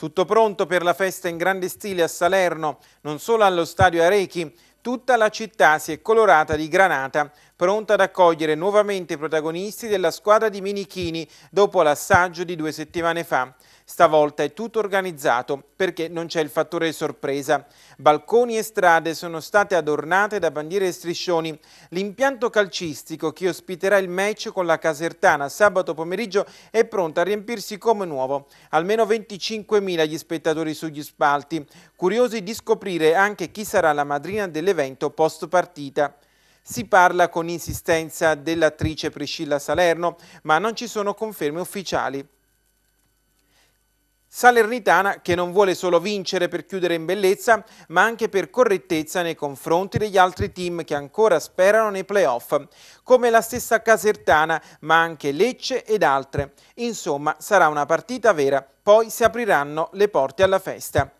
Tutto pronto per la festa in grande stile a Salerno, non solo allo stadio Arechi, tutta la città si è colorata di granata, pronta ad accogliere nuovamente i protagonisti della squadra di Minichini dopo l'assaggio di due settimane fa. Stavolta è tutto organizzato perché non c'è il fattore sorpresa. Balconi e strade sono state adornate da bandiere e striscioni. L'impianto calcistico che ospiterà il match con la Casertana sabato pomeriggio è pronto a riempirsi come nuovo. Almeno 25.000 gli spettatori sugli spalti, curiosi di scoprire anche chi sarà la madrina dell'evento post partita. Si parla con insistenza dell'attrice Priscilla Salerno, ma non ci sono conferme ufficiali. Salernitana che non vuole solo vincere per chiudere in bellezza, ma anche per correttezza nei confronti degli altri team che ancora sperano nei playoff, come la stessa Casertana, ma anche Lecce ed altre. Insomma, sarà una partita vera, poi si apriranno le porte alla festa.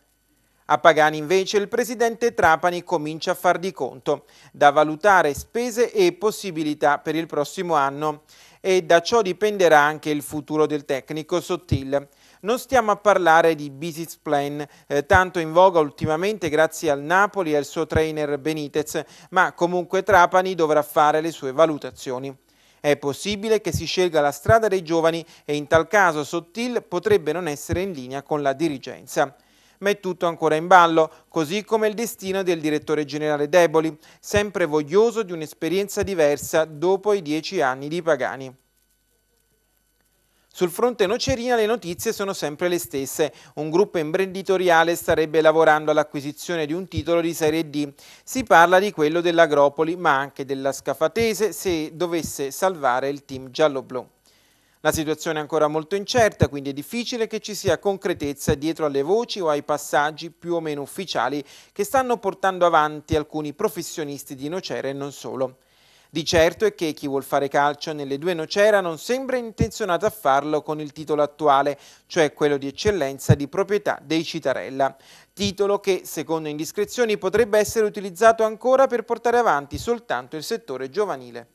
A Pagani invece il presidente Trapani comincia a far di conto, da valutare spese e possibilità per il prossimo anno e da ciò dipenderà anche il futuro del tecnico Sottil. Non stiamo a parlare di business plan, eh, tanto in voga ultimamente grazie al Napoli e al suo trainer Benitez, ma comunque Trapani dovrà fare le sue valutazioni. È possibile che si scelga la strada dei giovani e in tal caso Sottil potrebbe non essere in linea con la dirigenza ma è tutto ancora in ballo, così come il destino del direttore generale Deboli, sempre voglioso di un'esperienza diversa dopo i dieci anni di Pagani. Sul fronte Nocerina le notizie sono sempre le stesse. Un gruppo imprenditoriale starebbe lavorando all'acquisizione di un titolo di Serie D. Si parla di quello dell'Agropoli, ma anche della Scafatese se dovesse salvare il team gialloblu. La situazione è ancora molto incerta, quindi è difficile che ci sia concretezza dietro alle voci o ai passaggi più o meno ufficiali che stanno portando avanti alcuni professionisti di Nocera e non solo. Di certo è che chi vuol fare calcio nelle due Nocera non sembra intenzionato a farlo con il titolo attuale, cioè quello di eccellenza di proprietà dei Citarella, titolo che, secondo indiscrezioni, potrebbe essere utilizzato ancora per portare avanti soltanto il settore giovanile.